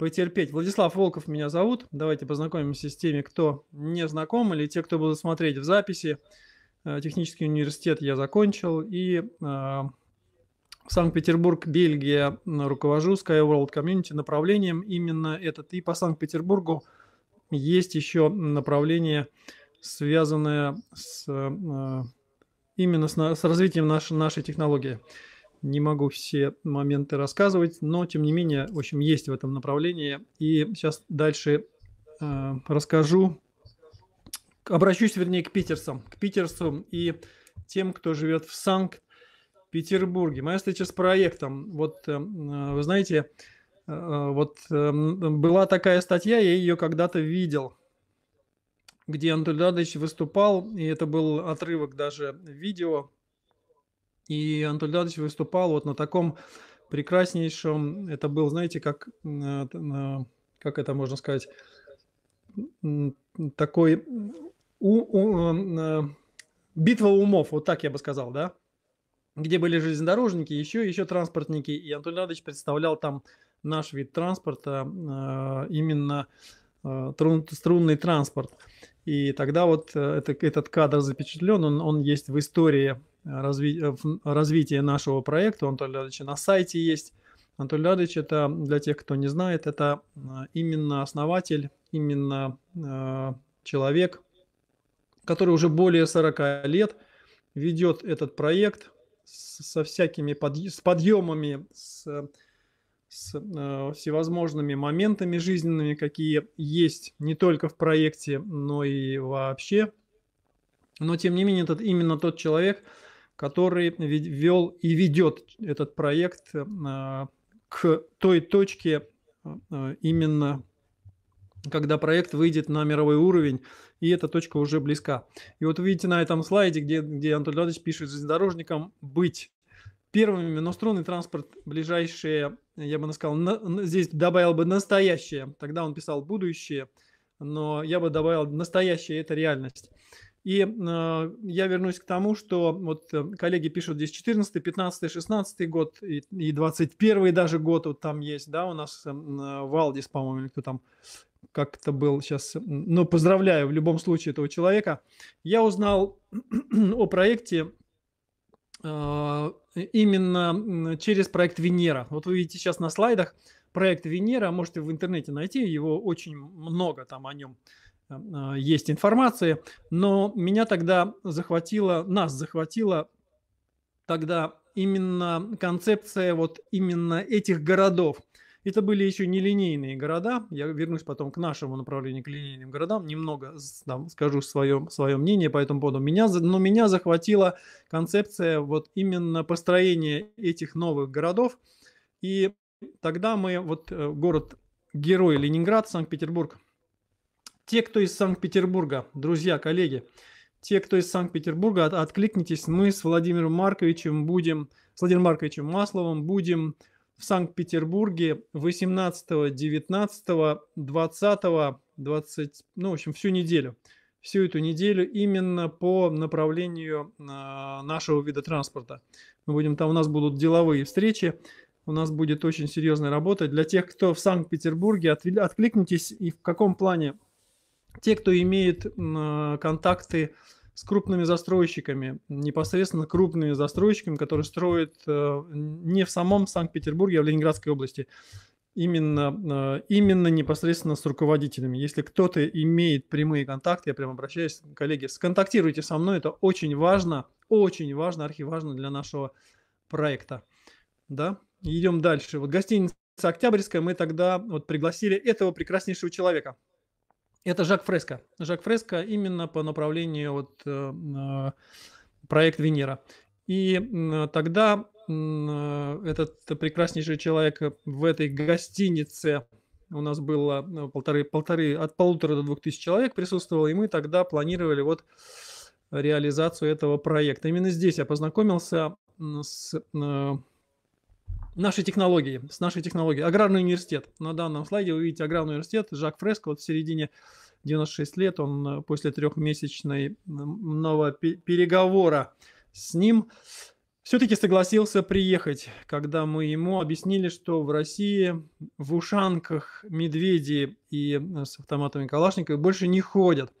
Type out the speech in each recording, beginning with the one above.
потерпеть. Владислав Волков меня зовут. Давайте познакомимся с теми, кто не знаком, или те, кто будут смотреть в записи. Э, технический университет я закончил, и э, Санкт-Петербург, Бельгия, руковожу SkyWorld Community направлением именно этот. И по Санкт-Петербургу есть еще направление, связанное с, э, именно с, с развитием нашей, нашей технологии не могу все моменты рассказывать, но тем не менее, в общем, есть в этом направлении. И сейчас дальше э, расскажу, обращусь, вернее, к питерцам, к питерцам и тем, кто живет в Санкт-Петербурге. Моя встреча с проектом, вот, э, э вы знаете, э, э, вот э, была такая статья, я ее когда-то видел, где Анатолий Радович выступал, и это был отрывок даже видео, и Анатолий Дадович выступал вот на таком прекраснейшем, это был, знаете, как, э, как это можно сказать, такой у, у, э, битва умов, вот так я бы сказал, да? Где были железнодорожники, еще, еще транспортники. И Анатолий Радович представлял там наш вид транспорта, э, именно струнный транспорт. И тогда вот это, этот кадр запечатлен, он, он есть в истории разви... Э, развитие нашего проекта. У Анатолия на сайте есть. Анатолий Леонидович, это для тех, кто не знает, это э, именно основатель, именно э, человек, который уже более 40 лет ведет этот проект со всякими подъ... с подъемами, с, с э, всевозможными моментами жизненными, какие есть не только в проекте, но и вообще. Но тем не менее, этот именно тот человек, который вел и ведет этот проект э, к той точке э, именно когда проект выйдет на мировой уровень, и эта точка уже близка. И вот вы видите на этом слайде, где, где Анатолий Владимирович пишет железнодорожникам быть первыми, но струнный транспорт ближайшие, я бы сказал, на, здесь добавил бы настоящее, тогда он писал будущее, но я бы добавил настоящее, это реальность. И э, я вернусь к тому, что вот э, коллеги пишут здесь 14, 15, 16 год и, и 21 даже год вот там есть, да, у нас э, Валдис, по-моему, кто там как-то был сейчас, но ну, поздравляю в любом случае этого человека. Я узнал о проекте э, именно через проект Венера. Вот вы видите сейчас на слайдах проект Венера, можете в интернете найти, его очень много там о нем а, есть информации, но меня тогда захватило, нас захватило тогда именно концепция вот именно этих городов. Это были еще не линейные города. Я вернусь потом к нашему направлению, к линейным городам. Немного там, скажу свое, свое мнение по этому поводу. Меня, но меня захватила концепция вот именно построения этих новых городов. И тогда мы, вот э, город-герой Ленинград, Санкт-Петербург – те, кто из Санкт-Петербурга, друзья, коллеги, те, кто из Санкт-Петербурга, откликнитесь. Мы с Владимиром Марковичем будем, с Владимиром Марковичем Масловым будем в Санкт-Петербурге 18, 19, 20, 20, ну, в общем, всю неделю. Всю эту неделю именно по направлению а, нашего вида транспорта. Мы будем там, у нас будут деловые встречи, у нас будет очень серьезная работа. Для тех, кто в Санкт-Петербурге, откликнитесь и в каком плане те, кто имеет э, контакты с крупными застройщиками, непосредственно крупными застройщиками, которые строят э, не в самом Санкт-Петербурге, а в Ленинградской области, именно, э, именно непосредственно с руководителями. Если кто-то имеет прямые контакты, я прям обращаюсь, коллеги, сконтактируйте со мной, это очень важно, очень важно, архиважно для нашего проекта. Да? Идем дальше. Вот гостиница Октябрьская, мы тогда вот пригласили этого прекраснейшего человека – это Жак Фреско. Жак Фреско именно по направлению вот э, э, проект Венера. И тогда э, этот прекраснейший человек в этой гостинице у нас было ну, полторы, полторы, от полутора до двух тысяч человек присутствовало, и мы тогда планировали вот реализацию этого проекта. Именно здесь я познакомился с нашей технологии, с нашей технологией. Аграрный университет. На данном слайде вы видите аграрный университет. Жак Фреско вот в середине 96 лет, он э, после трехмесячной трехмесячного переговора с ним все-таки согласился приехать, когда мы ему объяснили, что в России в ушанках медведи и э, с автоматами Калашникова больше не ходят.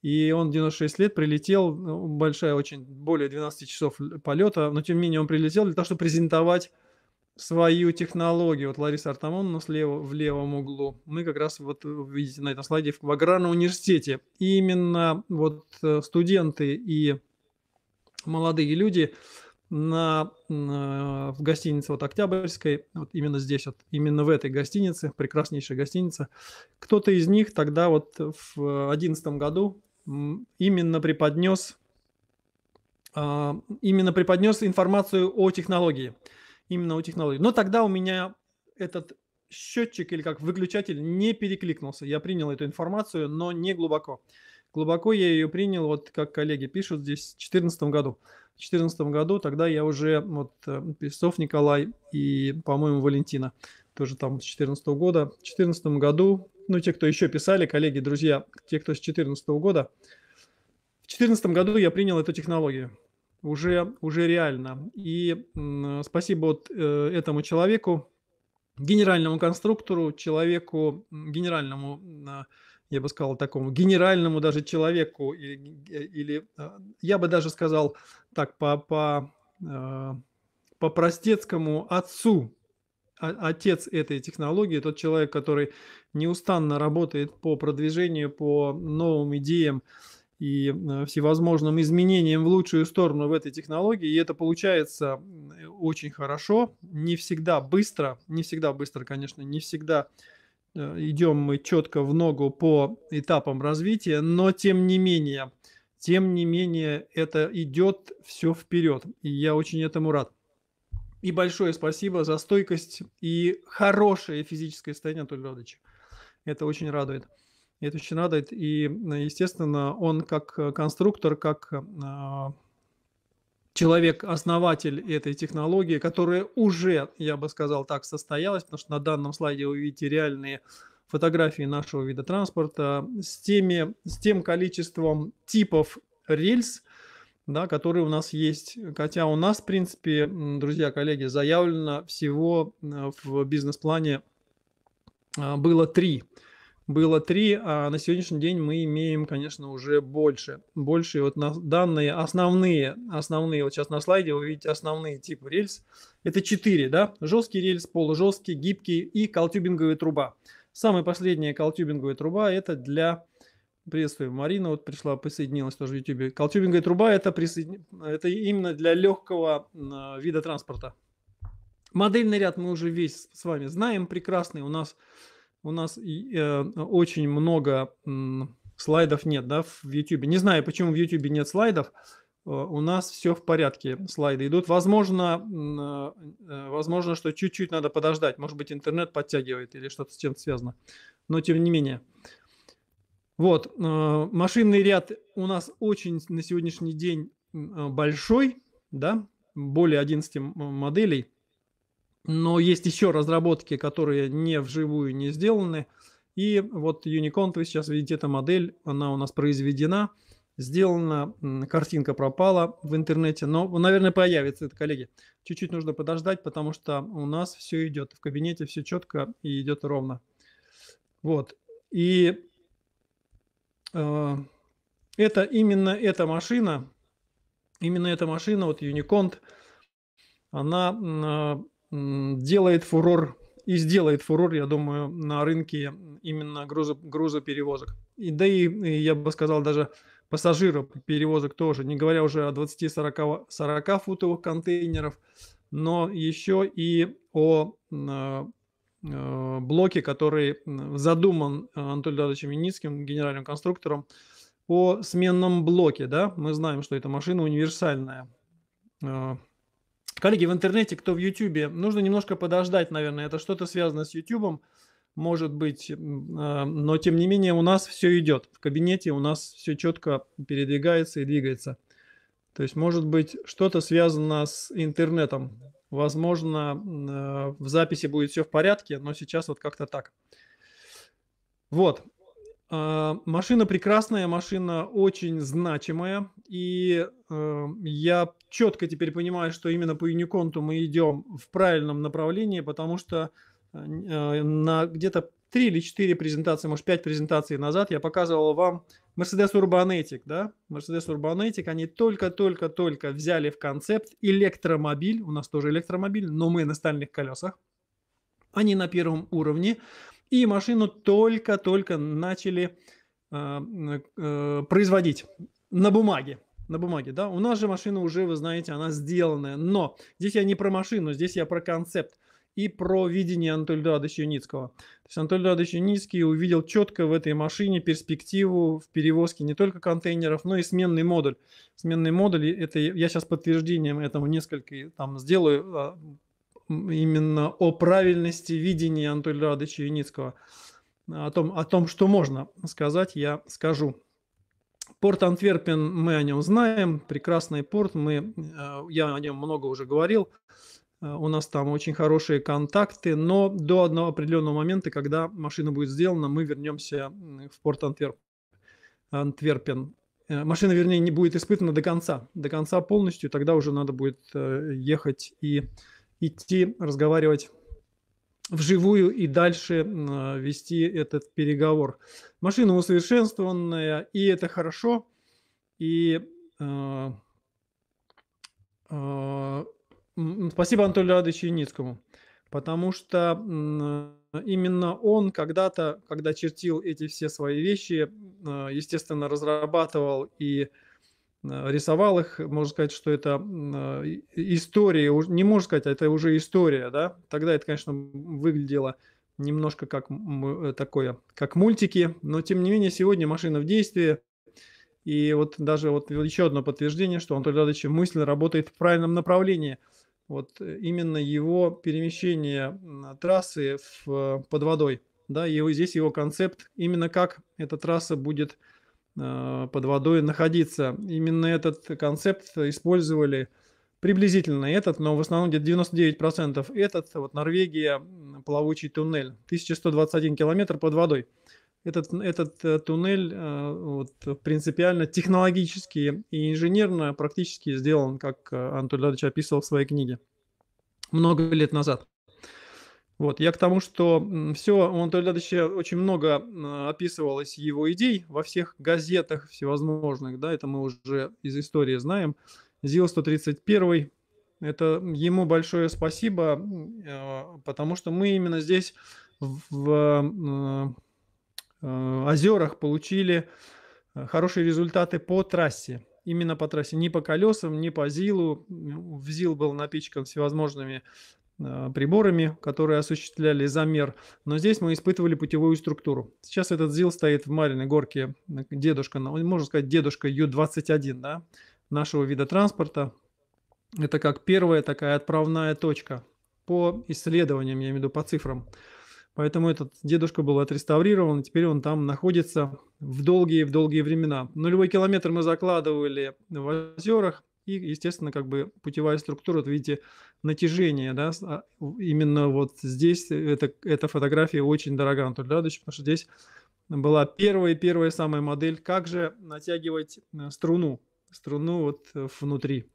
И он 96 лет прилетел, ну, большая очень, более 12 часов полета, но тем не менее он прилетел для того, чтобы презентовать свою технологию. Вот Лариса Артамоновна слева, в левом углу. Мы как раз вот э, видите на этом слайде в аграрном университете. И именно вот э, студенты и молодые люди на, на э, в гостинице вот Октябрьской, вот именно здесь вот, именно в этой гостинице, прекраснейшая гостиница. Кто-то из них тогда вот в одиннадцатом году именно преподнес а, именно преподнес информацию о технологии именно у технологии, Но тогда у меня этот счетчик или как выключатель не перекликнулся. Я принял эту информацию, но не глубоко. Глубоко я ее принял, вот как коллеги пишут здесь, в 2014 году. В 2014 году тогда я уже, вот э, Песцов Николай и, по-моему, Валентина, тоже там с 2014 года. В 2014 году, ну, те, кто еще писали, коллеги, друзья, те, кто с 2014 года, в 2014 году я принял эту технологию уже, уже реально. И спасибо вот э, этому человеку, генеральному конструктору, человеку, генеральному, я бы сказал, такому генеральному даже человеку, или, э, или э, я бы даже сказал так по, по, по простецкому отцу, а, отец этой технологии, тот человек, который неустанно работает по продвижению, по новым идеям, и э, всевозможным изменениям в лучшую сторону в этой технологии, и это получается э, очень хорошо, не всегда быстро, не всегда быстро, конечно, не всегда э, идем мы четко в ногу по этапам развития, но тем не менее, тем не менее это идет все вперед, и я очень этому рад. И большое спасибо за стойкость и хорошее физическое состояние Анатолия Радовича. Это очень радует. И это очень радует. И, естественно, он как э, конструктор, как а, человек-основатель этой технологии, которая уже, я бы сказал так, состоялась, потому что на данном слайде вы видите реальные фотографии нашего вида транспорта с, теми, с тем количеством типов рельс, да, которые у нас есть. Хотя у нас, в принципе, друзья, коллеги, заявлено всего э, в бизнес-плане а, было три было три, а на сегодняшний день мы имеем, конечно, уже больше. Больше вот на данные основные, основные, вот сейчас на слайде вы видите основные типы рельс. Это четыре, да? Жесткий рельс, полужесткий, гибкий и колтюбинговая труба. Самая последняя колтюбинговая труба – это для Приветствую, Марина вот пришла, присоединилась тоже в YouTube. Колтюбинговая труба это, присоедин... это именно для легкого а, вида транспорта. Модельный ряд мы уже весь с вами знаем прекрасный. У нас у нас э, очень много э, слайдов нет, да, в YouTube. Не знаю, почему в YouTube нет слайдов. Э, у нас все в порядке, слайды идут. Возможно, э, э, возможно, что чуть-чуть надо подождать. Может быть, интернет подтягивает или что-то с чем-то связано. Но тем не менее. Вот, машинный ряд у нас очень на сегодняшний день большой, да, более 11 моделей. Но есть еще разработки, которые не вживую не сделаны. И вот Unicorn, вы сейчас видите, эта модель, она у нас произведена, сделана, картинка пропала в интернете, но, ну, наверное, появится это, коллеги. Чуть-чуть нужно подождать, потому что у нас все идет в кабинете, все четко и идет ровно. Вот. И э, это именно эта машина, именно эта машина, вот Unicont, она э, делает фурор и сделает фурор, я думаю, на рынке именно грузо, грузоперевозок. И, да и, я бы сказал, даже пассажиров перевозок тоже, не говоря уже о 20-40 футовых контейнеров, но еще и о э, э, блоке, который задуман э, Анатолием Дадовичем Виницким, генеральным конструктором, о сменном блоке. Да? Мы знаем, что эта машина универсальная. Э, Коллеги, в интернете, кто в Ютубе, нужно немножко подождать, наверное. Это что-то связано с Ютубом, может быть. А, но, тем не менее, у нас все идет. В кабинете у нас все четко передвигается и двигается. То есть, может быть, что-то связано с интернетом. Возможно, а, в записи будет все в порядке, но сейчас вот как-то так. Вот. А, машина прекрасная, машина очень значимая, и э, я четко теперь понимаю, что именно по Юниконту мы идем в правильном направлении, потому что э, э на где-то 3 или 4 презентации, может 5 презентаций назад я показывал вам Mercedes Urbanetic, да, Mercedes Urbanetic, они только-только-только взяли в концепт электромобиль, у нас тоже электромобиль, но мы на стальных колесах, они на первом уровне, и машину только-только начали а, э, производить на бумаге. На бумаге, да. У нас же машина уже, вы знаете, она сделанная. Но здесь я не про машину, здесь я про концепт и про видение Анатолия Эдуардовича Юницкого. То есть Анатолий Эдуардович Юницкий увидел четко в этой машине перспективу в перевозке не только контейнеров, но и сменный модуль. Сменный модуль, это я сейчас подтверждением этому несколько там сделаю, а, именно о правильности видения Анатолия Радовича Юницкого. О том, о том, что можно сказать, я скажу. Порт Антверпен, мы о нем знаем, прекрасный порт, мы, э, я о нем много уже говорил, э, у нас там очень хорошие контакты, но до одного определенного момента, когда машина будет сделана, мы вернемся в порт Антверп, Антверпен. Э, машина, вернее, не будет испытана до конца, до конца полностью, тогда уже надо будет ехать и идти разговаривать вживую и дальше э, вести этот переговор. Машина усовершенствованная, и это хорошо, и э, э, спасибо Анатолию Радовичу Яницкому, потому что э, именно он когда-то, когда чертил эти все свои вещи, э, естественно, разрабатывал и э, Э, рисовал их, можно сказать, что это э, история, не можно сказать, а это уже история, да. Тогда это, конечно, выглядело немножко как э, такое, как мультики, но тем не менее сегодня машина в действии. И вот даже вот еще одно подтверждение, что Анатолий Радович мысленно работает в правильном направлении. Вот именно его перемещение трассы в, под водой, да, его, здесь его концепт, именно как эта трасса будет Э, под водой находиться. Именно этот концепт использовали приблизительно этот, но в основном где-то 99% этот, вот Норвегия, плавучий туннель, 1121 километр под водой. Этот, этот э, туннель э, вот, принципиально технологически и инженерно практически сделан, как Антон Леонидович описывал в своей книге много лет назад. Вот, я к тому, что все, он Тольдадовича очень много а, описывалось его идей во всех газетах всевозможных, да, это мы уже из истории знаем. ЗИЛ-131, это ему большое спасибо, а, потому что мы именно здесь в а, озерах получили хорошие результаты по трассе. Именно по трассе, не по колесам, не по ЗИЛу. В ЗИЛ был напичкан всевозможными а, приборами, которые осуществляли замер. Но здесь мы испытывали путевую структуру. Сейчас этот ЗИЛ стоит в Мариной горке, дедушка, ну, можно сказать, дедушка Ю-21 да, нашего вида транспорта. Это как первая такая отправная точка по исследованиям, я имею в виду по цифрам. Поэтому этот дедушка был отреставрирован, теперь он там находится в долгие-в долгие времена. Нулевой километр мы закладывали в озерах, и, естественно, как бы путевая структура, вот видите, натяжение, да, а, именно вот здесь это, эта фотография очень дорога Анатолий Радович, потому что здесь была первая-первая самая модель, как же натягивать э, струну, струну вот внутри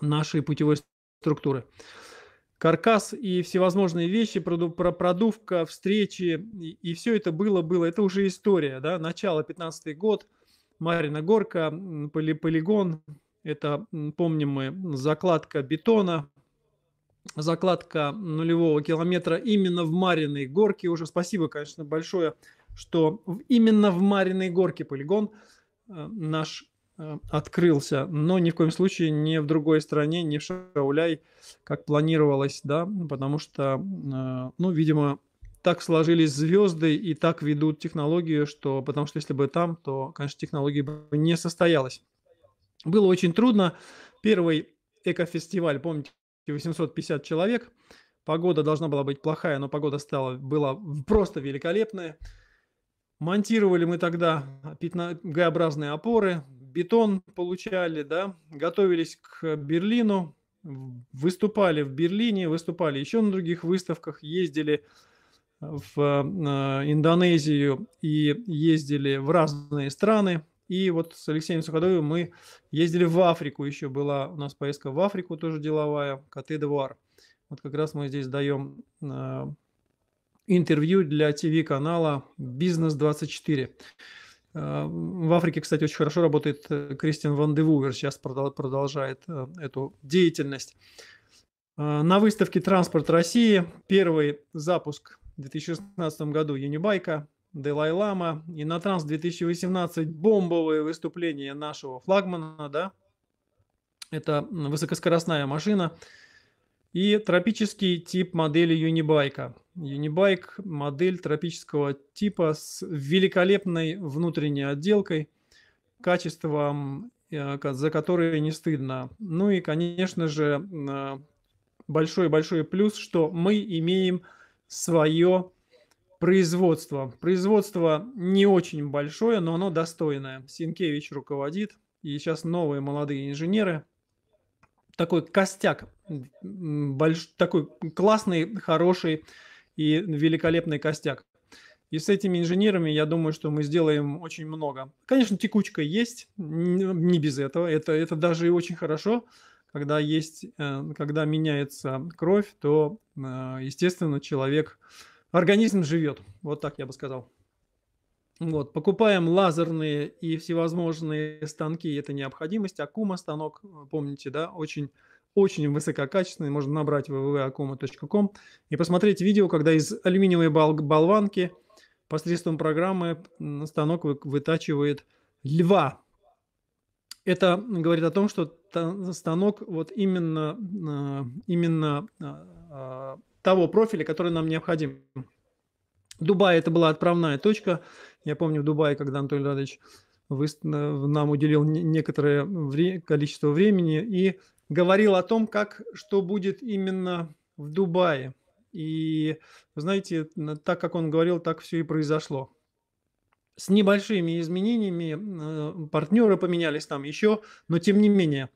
нашей путевой структуры. Каркас и всевозможные вещи, продувка, встречи, и, и все это было, было, это уже история, да, начало 15 год, Марина Горка, поли, полигон, это, помним мы, закладка бетона, закладка нулевого километра именно в Мариной горке. Уже спасибо, конечно, большое, что именно в Мариной горке полигон э, наш э, открылся, но ни в коем случае не в другой стране, не в Шауляй, как планировалось, да, потому что, э, ну, видимо, так сложились звезды и так ведут технологию, что, потому что если бы там, то, конечно, технология бы не состоялась. Было очень трудно. Первый экофестиваль, помните, 850 человек. Погода должна была быть плохая, но погода стала, была просто великолепная. Монтировали мы тогда Г-образные опоры, бетон получали, да, готовились к Берлину, выступали в Берлине, выступали еще на других выставках, ездили в э, Индонезию и ездили в разные страны, и вот с Алексеем Суходоевым мы ездили в Африку, еще была у нас поездка в Африку тоже деловая, Коты Двар. Вот как раз мы здесь даем э, а, интервью для ТВ-канала «Бизнес-24». Э, а, в Африке, кстати, очень хорошо работает э, Кристиан Ван Девувер, сейчас продолжает э, эту деятельность. А, на выставке «Транспорт России» первый запуск в 2016 году Юнибайка Делай-Лама. И на Транс 2018 бомбовое выступление нашего флагмана, да. Это высокоскоростная машина. И тропический тип модели Юнибайка. Юнибайк – модель тропического типа с великолепной внутренней отделкой, качеством, э, за которое не стыдно. Ну и, конечно же, э, большой-большой плюс, что мы имеем свое производство. Производство не очень большое, но оно достойное. Синкевич руководит, и сейчас новые молодые инженеры. Такой костяк, больш... такой классный, хороший и великолепный костяк. И с этими инженерами, я думаю, что мы сделаем очень много. Конечно, текучка есть, не без этого. Это, это даже и очень хорошо, когда есть, э, когда меняется кровь, то, э, естественно, человек организм живет. Вот так я бы сказал. Вот, покупаем лазерные и всевозможные станки, это необходимость. Акума станок, помните, да, очень очень высококачественный, можно набрать www.akuma.com и посмотреть видео, когда из алюминиевой бол- болванки посредством программы станок вы- вытачивает льва. Это говорит о том, что станок вот именно, именно а, а, того профиля, который нам необходим. Дубай – это была отправная точка. Я помню в Дубае, когда Анатолий Радович э, нам уделил некоторое количество времени и говорил о том, как, что будет именно в Дубае. И, знаете, так как он говорил, так все и произошло. С небольшими изменениями э, партнеры поменялись там еще, но тем не менее,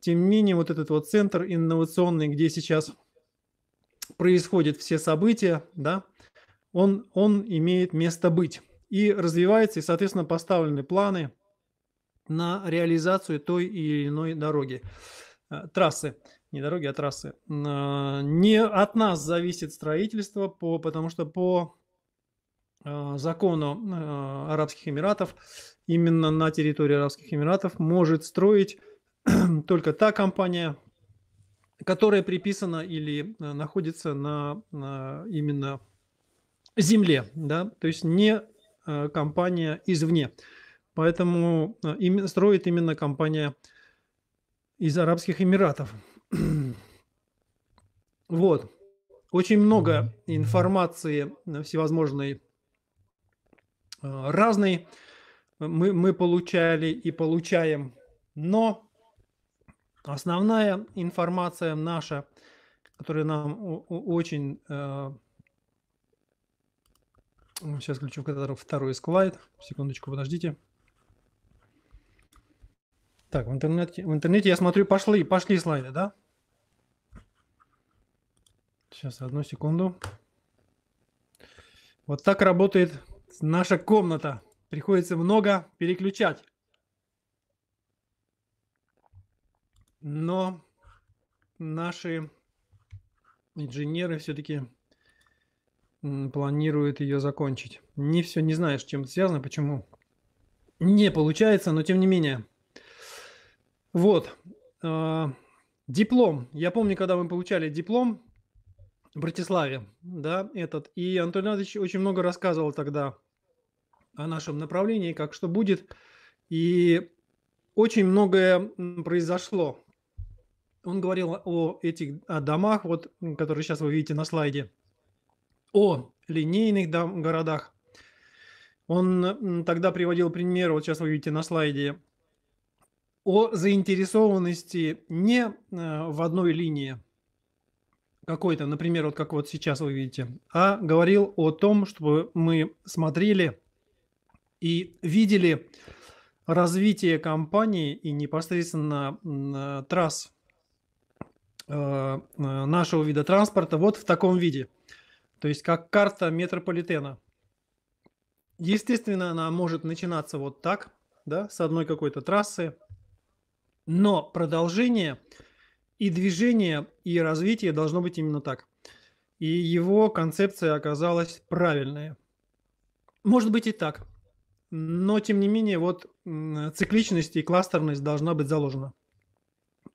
тем не менее вот этот вот центр инновационный, где сейчас происходят все события, да, он, он имеет место быть и развивается, и, соответственно, поставлены планы на реализацию той или иной дороги, э, трассы, не дороги, а трассы. Э, не от нас зависит строительство, по, потому что по э, закону Арабских Эмиратов, именно на территории Арабских Эмиратов может строить только та компания, которая приписана или э, находится на, на именно земле, да, то есть не э, компания извне. Поэтому э, строит именно компания из Арабских Эмиратов. Вот. Очень много информации всевозможной разной мы, мы получали и получаем. Но Основная информация наша, которая нам очень... Э, сейчас включу второй слайд. Секундочку, подождите. Так, в интернете, в интернете я смотрю, пошли, пошли слайды, да? Сейчас, одну секунду. Вот так работает наша комната. Приходится много переключать. но наши инженеры все-таки планируют ее закончить. Не все, не знаешь, чем это связано, почему не получается, но тем не менее. Вот. А, диплом. Я помню, когда мы получали диплом в Братиславе, да, этот. И Антон Иванович очень много рассказывал тогда о нашем направлении, как что будет. И очень многое произошло он говорил о этих о домах, вот, которые сейчас вы видите на слайде, о линейных дом, городах. Он тогда приводил пример, вот сейчас вы видите на слайде, о заинтересованности не э, в одной линии какой-то, например, вот как вот сейчас вы видите, а говорил о том, чтобы мы смотрели и видели развитие компании и непосредственно трасс Э, э, нашего вида транспорта вот в таком виде. То есть как карта метрополитена. Естественно, она может начинаться вот так, да, с одной какой-то трассы, но продолжение и движение, и развитие должно быть именно так. И его концепция оказалась правильная. Может быть и так, но тем не менее вот цикличность и кластерность должна быть заложена.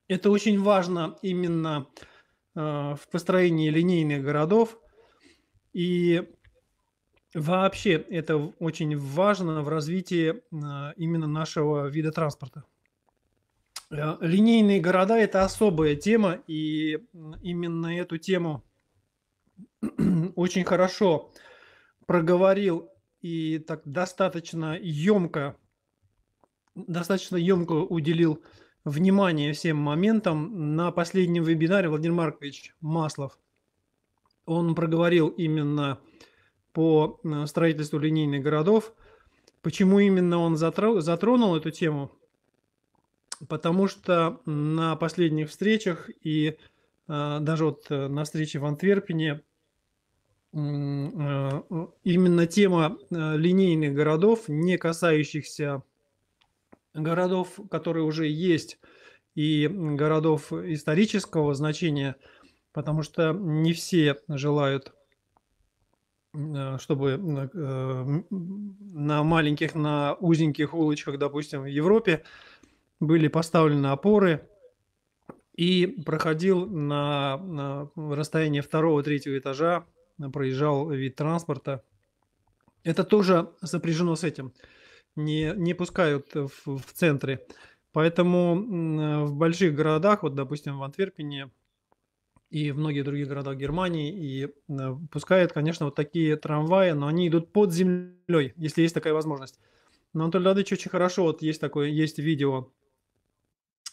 Это очень важно именно э, в построении линейных городов. И вообще это очень важно в развитии э, именно нашего вида транспорта. Э, линейные города – это особая тема, и именно эту тему очень хорошо проговорил и так достаточно емко, достаточно емко уделил э, внимание всем моментам на последнем вебинаре Владимир Маркович Маслов. Он проговорил именно по э, строительству линейных городов. Почему именно он затронул эту тему? Потому что на последних встречах и э, даже вот э, на встрече в Антверпене именно тема линейных городов, не касающихся городов, которые уже есть, и городов исторического значения, потому что не все желают, э, чтобы э, на маленьких, на узеньких улочках, допустим, в Европе были поставлены опоры и проходил на, расстоянии второго-третьего этажа, проезжал вид транспорта. Это тоже сопряжено с этим не, не пускают в, в центры. Поэтому в больших городах, вот, допустим, в Антверпене и в многих других городах Германии, и э, пускают, конечно, вот такие трамваи, но они идут под землей, если есть такая возможность. Но Анатолий Леонидович очень хорошо, вот есть такое, есть видео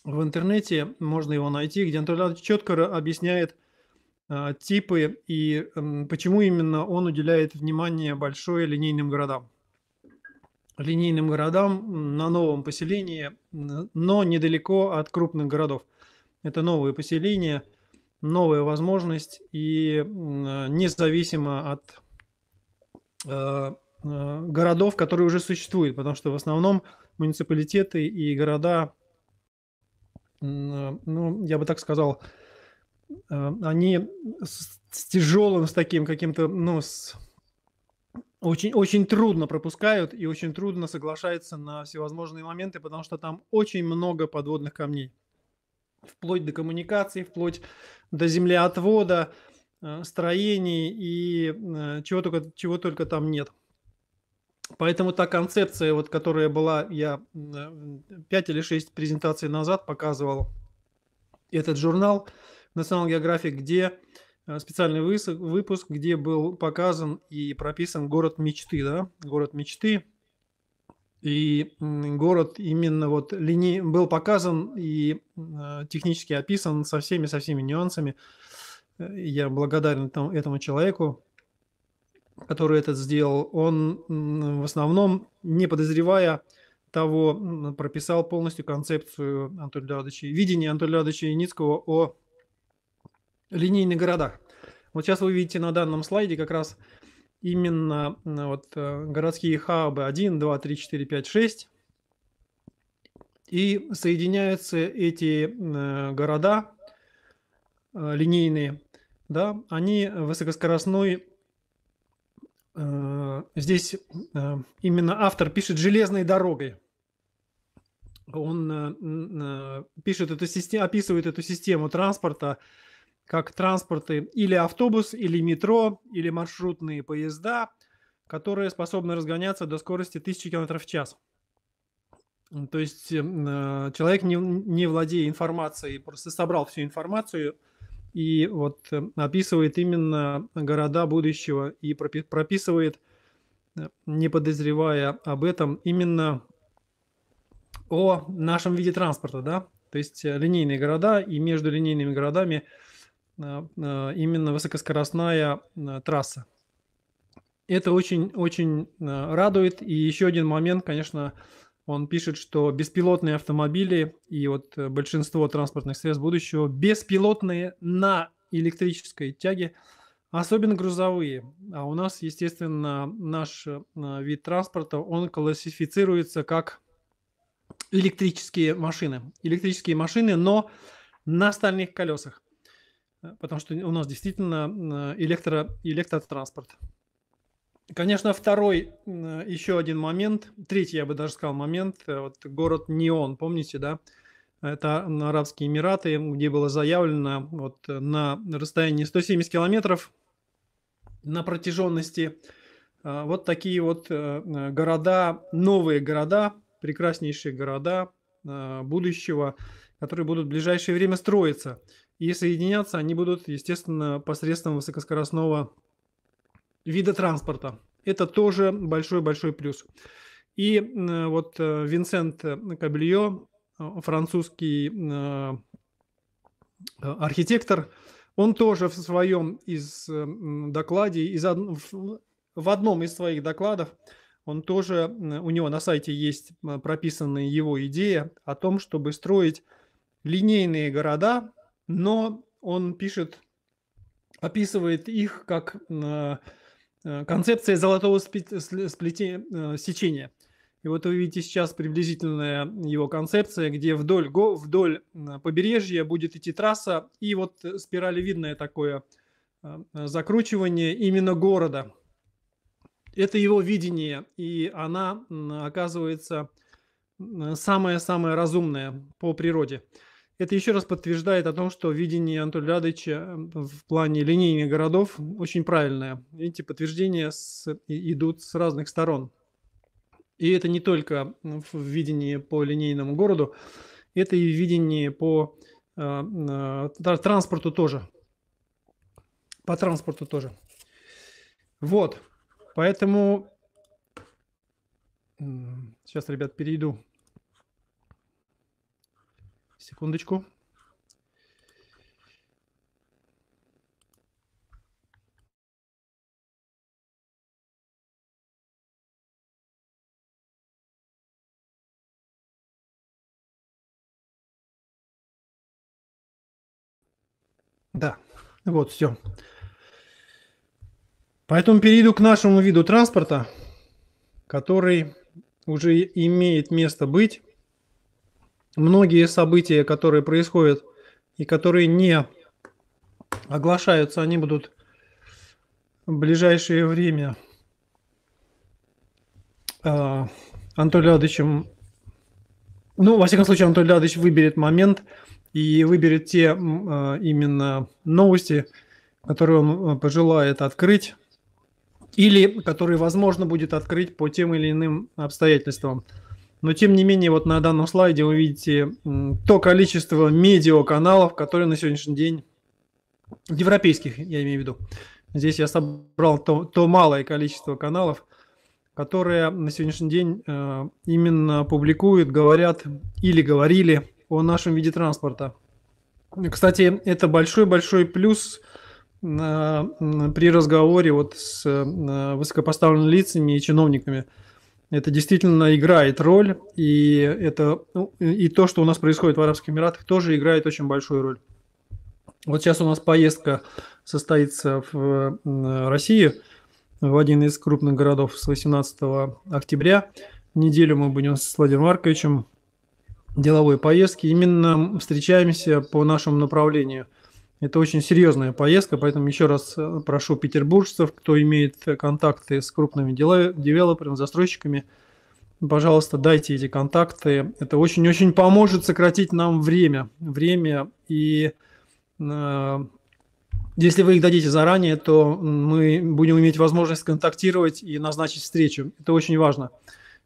в интернете, можно его найти, где Анатолий Леонидович четко объясняет э, типы и э, почему именно он уделяет внимание большое линейным городам линейным городам на новом поселении, но недалеко от крупных городов. Это новые поселения, новая возможность и э, независимо от э, э, городов, которые уже существуют, потому что в основном муниципалитеты и города, ну, я бы так сказал, они с тяжелым, с таким каким-то, ну, с очень, очень трудно пропускают и очень трудно соглашаются на всевозможные моменты, потому что там очень много подводных камней. Вплоть до коммуникации, вплоть до землеотвода, э, строений и э, чего только, чего только там нет. Поэтому та концепция, вот, которая была, я 5 э, или 6 презентаций назад показывал этот журнал National Geographic, где Э, специальный выпуск, где был показан и прописан город мечты, да, город мечты. И город именно вот линей был показан и э, технически описан со всеми, со всеми нюансами. Э, я благодарен этому человеку, который этот сделал. Он в основном, не подозревая того, прописал полностью концепцию Антона Леонидовича, видение Антона Леонидовича Яницкого о линейных городах. Вот сейчас вы видите на данном слайде как раз именно вот э, городские хабы 1, 2, 3, 4, 5, 6. И соединяются эти э, города э, линейные, да, они высокоскоростной здесь именно автор пишет железной дорогой. Он пишет эту систему, описывает эту систему транспорта как транспорты или автобус, или метро, или маршрутные поезда, которые способны разгоняться до скорости 1000 км в час. То есть эм, э, человек, не, не владея информацией, просто собрал всю информацию и вот э, описывает именно города будущего и пропи- прописывает, э, не подозревая об этом, именно о нашем виде транспорта, да? То есть э, линейные города и между линейными городами – Э, э, именно высокоскоростная э, трасса. Это очень-очень радует. И еще один момент, конечно, он пишет, что беспилотные автомобили и вот большинство транспортных средств будущего беспилотные на электрической тяге, особенно грузовые. А у нас, естественно, наш вид транспорта, он классифицируется как электрические машины. Электрические машины, но на стальных колесах потому что у нас действительно э, электро, электротранспорт. Конечно, второй э, еще один момент, третий, я бы даже сказал, момент, э, вот город Неон, помните, да? Это Арабские Эмираты, где было заявлено вот на расстоянии 170 километров на протяженности вот такие вот города, новые города, прекраснейшие города будущего, которые будут в ближайшее время строиться – и соединяться они будут, естественно, посредством высокоскоростного вида транспорта. Это тоже большой-большой плюс. И э, вот э, Винсент Каблье, э, французский архитектор, он тоже в своем из докладе, из, в одном из своих докладов, он тоже, у него на сайте есть прописанная его идея о том, чтобы строить линейные города но он пишет, описывает их как э, э, концепция золотого сплетения, э, сечения. И вот вы видите сейчас приблизительная его концепция, где вдоль, вдоль побережья будет идти трасса и вот спиралевидное такое закручивание именно города. Это его видение, и она оказывается самое-самое разумное по природе. Это еще раз подтверждает о том, что видение Анатолия Радыча эм, в плане линейных городов очень правильное. Видите, подтверждения с, идут с разных сторон. И это не только в видении по линейному городу, это и видение по э, э, транспорту тоже. По транспорту тоже. Вот. Поэтому сейчас, ребят, перейду Секундочку. Да, вот все. Поэтому перейду к нашему виду транспорта, который уже имеет место быть многие события, которые происходят и которые не оглашаются, они будут в ближайшее время э, Анатолий Ладовичем... Ну, во всяком случае, Анатолий Ладович выберет момент и выберет те а, именно новости, которые он э, пожелает открыть или которые, возможно, будет открыть по тем или иным обстоятельствам. Но тем не менее, вот на данном слайде вы видите то количество каналов которые на сегодняшний день, европейских я имею в виду, здесь я собрал то, то малое количество каналов, которые на сегодняшний день э, именно публикуют, говорят или говорили о нашем виде транспорта. Кстати, это большой-большой плюс э, при разговоре вот с э, высокопоставленными лицами и чиновниками – это действительно играет роль, и, это, ну, и то, что у нас происходит в Арабских Эмиратах, тоже играет очень большую роль. Вот сейчас у нас поездка состоится в России, в один из крупных городов с 18 октября. Неделю мы будем с Владимиром Марковичем деловой поездки. Именно встречаемся по нашему направлению – это очень серьезная поездка, поэтому еще раз э, прошу петербуржцев, кто имеет э, контакты с крупными девелоперами, застройщиками, пожалуйста, дайте эти контакты. Это очень-очень поможет сократить нам время. Время и э, если вы их дадите заранее, то мы будем иметь возможность контактировать и назначить встречу. Это очень важно.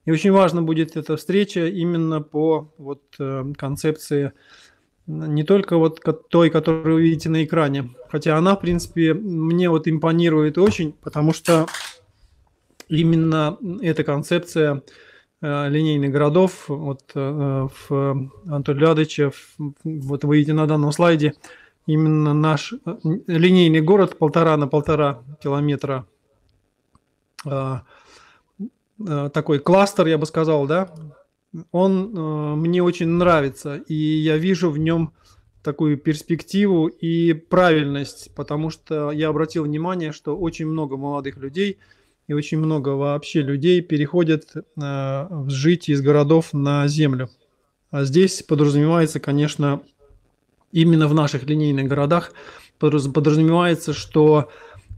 И очень важно будет эта встреча именно по вот, э, концепции э, не только вот той, которую вы видите на экране, хотя она, в принципе, мне вот импонирует очень, потому что именно эта концепция э, линейных городов вот э, в Антон Лядыча, вот вы видите на данном слайде, именно наш э, линейный город полтора на полтора километра такой кластер, я бы сказал, да, он э, мне очень нравится, и я вижу в нем такую перспективу и правильность, потому что я обратил внимание, что очень много молодых людей и очень много вообще людей переходят э, жить из городов на землю. А здесь подразумевается, конечно, именно в наших линейных городах подразумевается, что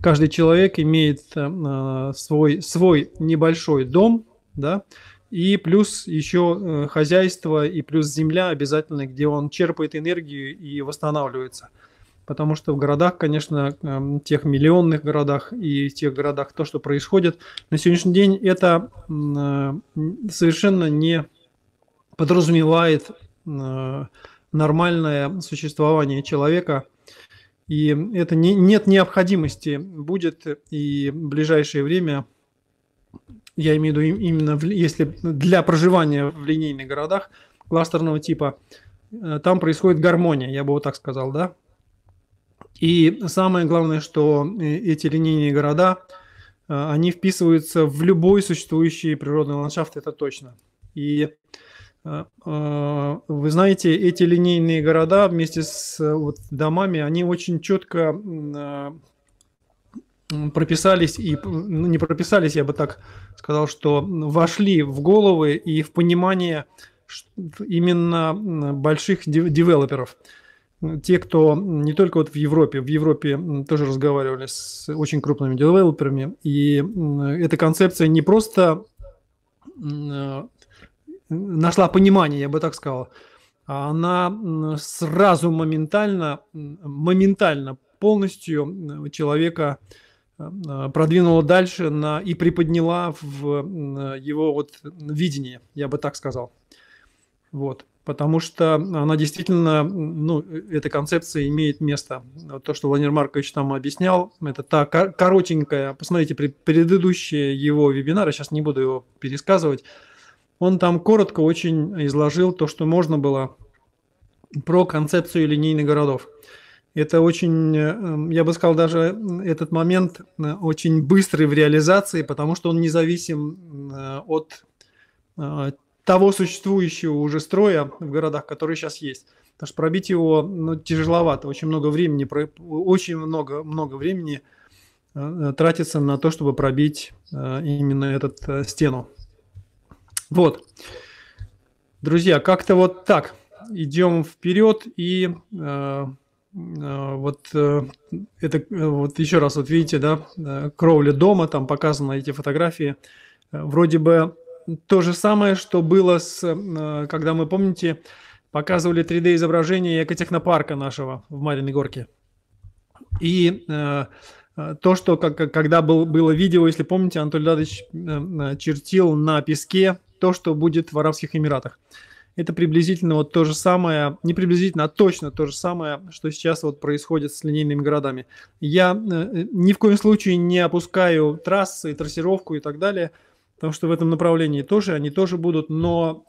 каждый человек имеет э, свой, свой небольшой дом, да, и плюс еще э, хозяйство, и плюс земля обязательно, где он черпает энергию и восстанавливается. Потому что в городах, конечно, эм, тех миллионных городах и тех городах, то, что происходит, на сегодняшний день это э, совершенно не подразумевает э, нормальное существование человека. И это не, нет необходимости будет и в ближайшее время я имею в виду именно в, если для проживания в линейных городах кластерного типа, э, там происходит гармония, я бы вот так сказал, да. И самое главное, что эти линейные города, э, они вписываются в любой существующий природный ландшафт, это точно. И э, вы знаете, эти линейные города вместе с домами, они очень четко прописались и ну, не прописались, я бы так сказал, что вошли в головы и в понимание именно больших девелоперов. Те, кто не только вот в Европе, в Европе тоже разговаривали с очень крупными девелоперами, и эта концепция не просто э, нашла понимание, я бы так сказал, а она сразу моментально, моментально полностью человека Э, продвинула дальше на, и приподняла в э, его вот видение, я бы так сказал. Вот. Потому что она действительно, ну, эта концепция имеет место. то, что Владимир Маркович там объяснял, это та коротенькая, посмотрите, предыдущие его вебинары, сейчас не буду его пересказывать, он там коротко очень изложил то, что можно было про концепцию линейных городов. Это очень, эм, я бы сказал, даже этот момент э, очень быстрый в реализации, потому что он независим э, от э, того существующего уже строя в городах, который сейчас есть. Потому что пробить его ну, тяжеловато, очень много времени, очень много, много времени тратится на то, чтобы пробить именно эту стену. Вот. Друзья, как-то вот так. Идем вперед и Э, вот э, это э, вот еще раз вот видите, да, кровля дома, там показаны эти фотографии. Вроде бы то же самое, что было с, когда мы, помните, показывали 3D изображение экотехнопарка нашего в Мариной Горке. И то, что как, когда был, было видео, если помните, Анатолий Дадович чертил на песке то, что будет в Арабских Эмиратах это приблизительно вот то же самое, не приблизительно, а точно то же самое, что сейчас вот происходит с линейными городами. Я э, э, ни в коем случае не опускаю трассы, трассировку и так далее, потому что в этом направлении тоже, они тоже будут, но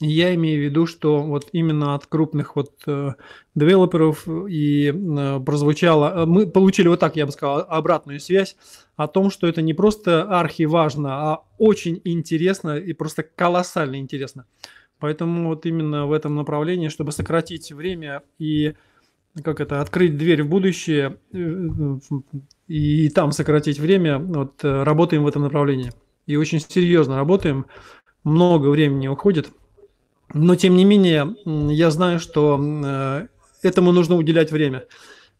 я имею в виду, что вот именно от крупных вот э, девелоперов и э, прозвучало, э, мы получили вот так, я бы сказал, обратную связь о том, что это не просто архиважно, а очень интересно и просто колоссально интересно. Поэтому вот именно в этом направлении, чтобы сократить время и как это, открыть дверь в будущее э, и, там сократить время, вот э, работаем в этом направлении. И очень серьезно работаем, много времени уходит. Но тем не менее, я знаю, что э, этому нужно уделять время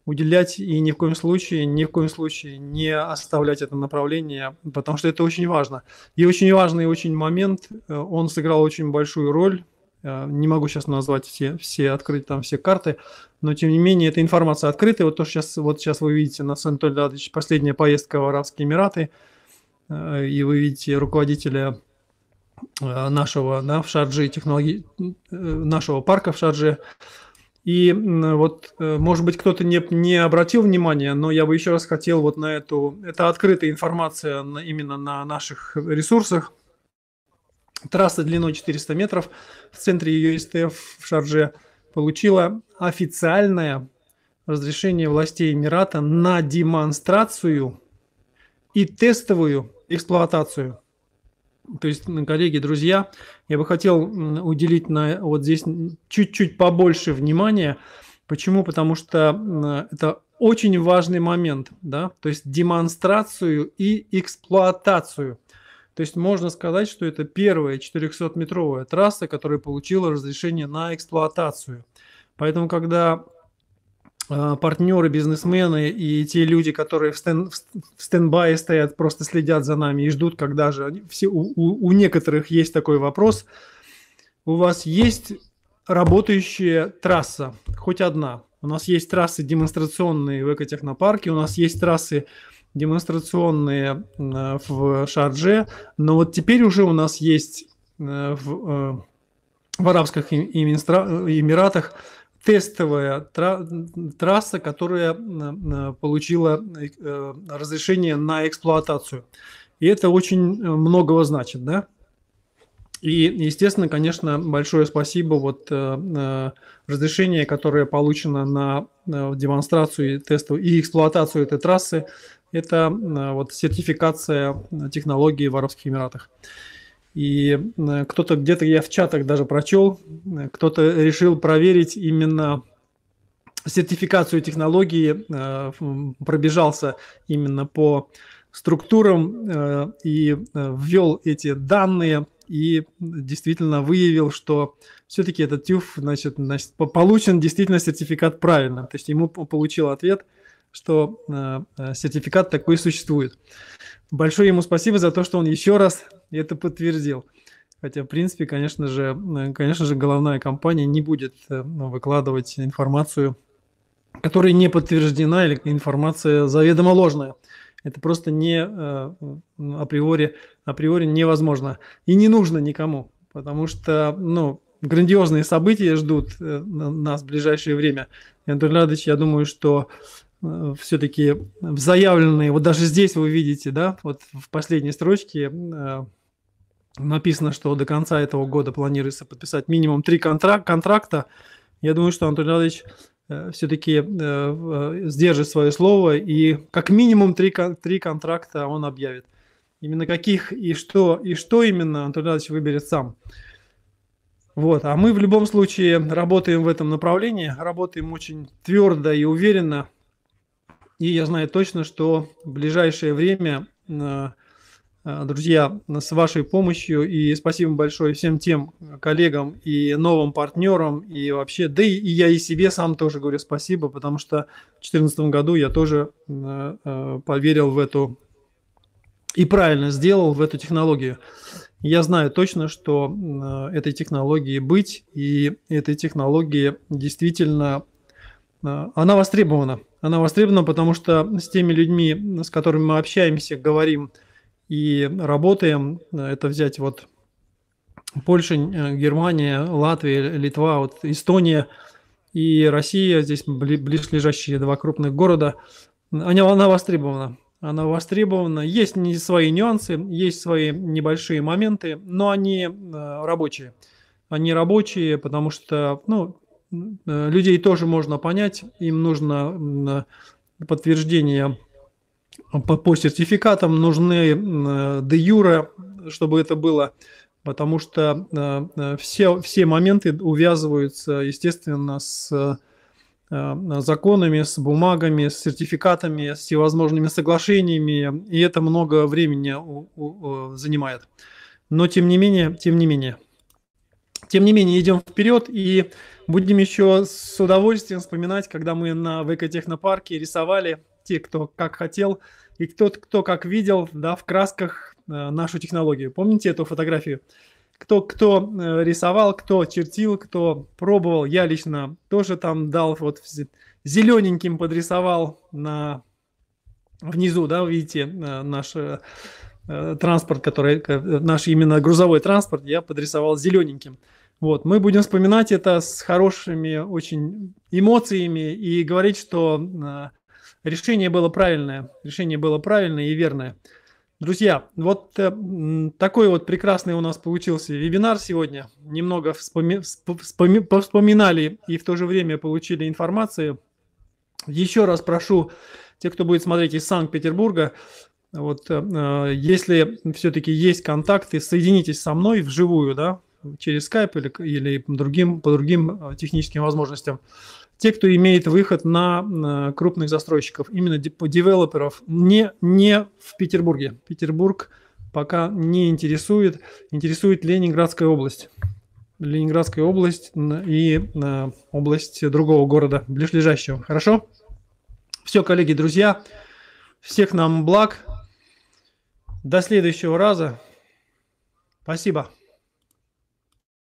уделять и ни в коем случае, ни в коем случае не оставлять это направление, потому что это очень важно. И очень важный очень момент, э, он сыграл очень большую роль, э, не могу сейчас назвать все, все открыть там все карты, но тем не менее эта информация открытая. Вот то, что сейчас, вот сейчас вы видите на Сент-Ольдадыч, последняя поездка в Арабские Эмираты, э, и вы видите руководителя нашего да, в Шарджи, технологи... нашего парка в Шарджи, и вот, э, может быть, кто-то не, не обратил внимания, но я бы еще раз хотел вот на эту... Это открытая информация на, именно на наших ресурсах. Трасса длиной 400 метров в центре ее в Шарже получила официальное разрешение властей Эмирата на демонстрацию и тестовую эксплуатацию – то есть, коллеги, друзья, я бы хотел уделить на вот здесь чуть-чуть побольше внимания. Почему? Потому что это очень важный момент, да, то есть демонстрацию и эксплуатацию. То есть можно сказать, что это первая 400-метровая трасса, которая получила разрешение на эксплуатацию. Поэтому, когда а, партнеры, бизнесмены и те люди, которые в, стен, в стендбае стоят, просто следят за нами и ждут, когда же они, все, у, у некоторых есть такой вопрос. У вас есть работающая трасса, хоть одна. У нас есть трассы демонстрационные в экотехнопарке, у нас есть трассы демонстрационные э, в Шардже, но вот теперь уже у нас есть э, в, э, в Арабских Эмиратах тестовая трасса, которая э, получила э, разрешение на эксплуатацию. И это очень э, многого значит, да? И, естественно, конечно, большое спасибо вот э, разрешение, которое получено на э, демонстрацию и тестов и эксплуатацию этой трассы, это э, вот сертификация технологии в Арабских Эмиратах. Э, и э, кто-то где-то, я в чатах даже прочел, э, кто-то решил проверить именно сертификацию технологии, э, пробежался именно по структурам и ввел эти данные и действительно выявил, что все-таки этот ТЮФ значит, значит, получен действительно сертификат правильно. То есть ему получил ответ, что сертификат такой существует. Большое ему спасибо за то, что он еще раз это подтвердил. Хотя, в принципе, конечно же, конечно же, головная компания не будет э, выкладывать информацию, которая не подтверждена или информация заведомо ложная. Это просто не э, априори, априори невозможно и не нужно никому, потому что, ну, грандиозные события ждут э, нас в ближайшее время. И Антон я думаю, что Э, все-таки заявленные, вот даже здесь вы видите, да, вот в последней строчке э, написано, что до конца этого года планируется подписать минимум три контрак- контракта. Я думаю, что Антон Радович э, все-таки сдержит свое слово и как минимум три, три контракта он объявит. Именно каких и что, и что именно Антон Радович выберет сам. Вот. А мы в любом случае работаем в этом направлении, работаем очень твердо и уверенно – и я знаю точно, что в ближайшее время, э, э, друзья, с вашей помощью и спасибо большое всем тем коллегам и новым партнерам и вообще, да и, я и себе сам тоже говорю спасибо, потому что в 2014 году я тоже э, поверил в эту и правильно сделал в эту технологию. Я знаю точно, что этой технологии быть и этой технологии действительно она востребована она востребована, потому что с теми людьми, с которыми мы общаемся, говорим и работаем, это взять вот Польша, э, Германия, Латвия, Литва, вот Эстония и Россия, здесь близлежащие два крупных города, она, она востребована. Она востребована. Есть не свои нюансы, есть свои небольшие моменты, но они э, рабочие. Они рабочие, потому что ну, Э, людей тоже можно понять, им нужно э, подтверждение э, по, по сертификатам, нужны де юра, чтобы это было, потому что все, все моменты увязываются, естественно, с законами, с бумагами, с сертификатами, с всевозможными соглашениями, и это много времени занимает. Но тем не менее, тем не менее, тем не менее идем вперед и Будем еще с удовольствием вспоминать, когда мы на ВК Технопарке рисовали те, кто как хотел, и тот, кто как видел, да, в красках э, нашу технологию. Помните эту фотографию? кто, кто э, рисовал, кто чертил, кто пробовал. Я лично тоже там дал, вот зелененьким подрисовал на внизу, да, видите, э, наш транспорт, который, наш именно грузовой транспорт, я подрисовал зелененьким. Вот, мы будем вспоминать это с хорошими очень эмоциями и говорить, что а, решение было правильное, решение было правильное и верное. Друзья, вот э, такой вот прекрасный у нас получился вебинар сегодня. Немного вспоми... Вспоми... повспоминали и в то же время получили информацию. Еще раз прошу тех, кто будет смотреть из Санкт-Петербурга, вот э, э, если все-таки есть контакты, соединитесь со мной вживую, да, через Skype или, или другим, по другим э, техническим возможностям. Те, кто имеет выход на крупных застройщиков, именно девелоперов, не, не в Петербурге. Петербург пока не интересует. Интересует Ленинградская область. Ленинградская область и э, область другого города, ближайшего. Хорошо? Все, коллеги, друзья, всех нам благ. До следующего раза. Спасибо.